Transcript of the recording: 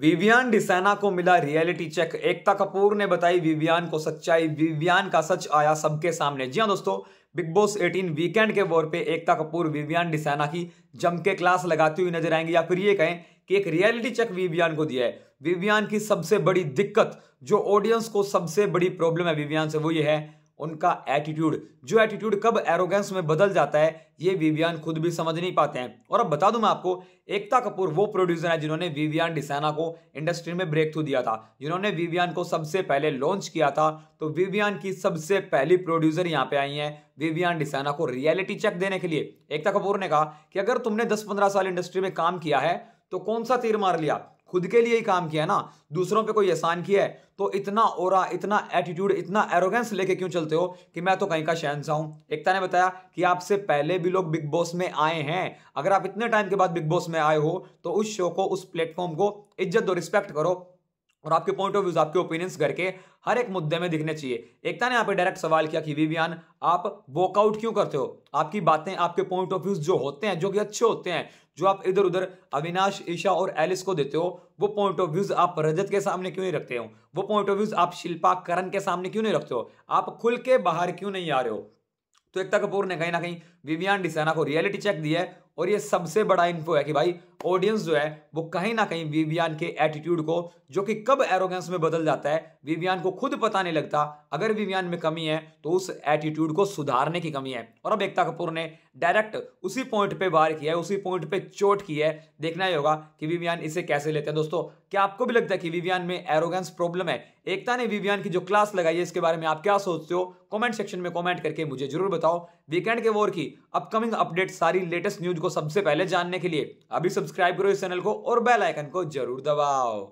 Vivian डिसैना को मिला reality check एकता कपूर ने बताई विवियान को सच्चाई विवियान का सच आया सबके सामने जी हाँ दोस्तों बिग बॉस 18 वीकेंड के वोर पे एकता कपूर विवियान डिसना की जम के क्लास लगाती हुई नजर आएंगी या फिर ये कहें कि एक रियलिटी चेक विवियान को दिया है विवियान की सबसे बड़ी दिक्कत जो ऑडियंस को सबसे बड़ी प्रॉब्लम है विवियान से वो ये है उनका एटीट्यूड जो एटीट्यूड कब एरोगेंस में बदल जाता है ये विवियान खुद भी समझ नहीं पाते हैं और अब बता दूं मैं आपको एकता कपूर वो प्रोड्यूसर है जिन्होंने विवियान डिसाना को इंडस्ट्री में ब्रेक थ्रू दिया था जिन्होंने विवियान को सबसे पहले लॉन्च किया था तो विवियान की सबसे पहली प्रोड्यूसर यहाँ पे आई है विवियान डिसाना को रियलिटी चेक देने के लिए एकता कपूर ने कहा कि अगर तुमने दस पंद्रह साल इंडस्ट्री में काम किया है तो कौन सा तीर मार लिया खुद के लिए ही काम किया ना दूसरों पे कोई एहसान किया है तो इतना ओरा इतना एटीट्यूड इतना एरोगेंस लेके क्यों चलते हो कि मैं तो कहीं का सा हूं एकता ने बताया कि आपसे पहले भी लोग बिग बॉस में आए हैं अगर आप इतने टाइम के बाद बिग बॉस में आए हो तो उस शो को उस प्लेटफॉर्म को इज्जत और रिस्पेक्ट करो और आपके पॉइंट ऑफ व्यूज आपके ओपिनियंस घर के हर एक मुद्दे में दिखने चाहिए एकता ने यहाँ पे डायरेक्ट सवाल किया कि विवियान आप वॉकआउट क्यों करते हो आपकी बातें आपके पॉइंट ऑफ व्यूज जो होते हैं जो कि अच्छे होते हैं जो आप इधर उधर अविनाश ईशा और एलिस को देते हो वो पॉइंट ऑफ व्यूज आप रजत के सामने क्यों नहीं रखते हो वो पॉइंट ऑफ व्यूज आप शिल्पा करण के सामने क्यों नहीं रखते हो आप खुल के बाहर क्यों नहीं आ रहे हो तो एकता कपूर ने कहीं ना कहीं विवियान डिसाना को रियलिटी चेक दिया है और ये सबसे बड़ा इन्फो है कि भाई ऑडियंस जो है वो कहीं ना कहीं विवियान के एटीट्यूड को जो कि कब एरोगेंस में बदल जाता है विवियान को खुद पता नहीं लगता अगर विवियान में कमी है तो उस एटीट्यूड को सुधारने की कमी है और अब एकता कपूर ने डायरेक्ट उसी पॉइंट पे वार किया है उसी पॉइंट पे चोट की है देखना ही होगा कि विवियान इसे कैसे लेते हैं दोस्तों क्या आपको भी लगता है कि विवियान में एरोगेंस प्रॉब्लम है एकता ने विवियान की जो क्लास लगाई है इसके बारे में आप क्या सोचते हो कमेंट सेक्शन में कॉमेंट करके मुझे जरूर बताओ वीकेंड के वोर की अपकमिंग अपडेट सारी लेटेस्ट न्यूज को सबसे पहले जानने के लिए अभी सब्सक्राइब करो इस चैनल को और बेल आइकन को जरूर दबाओ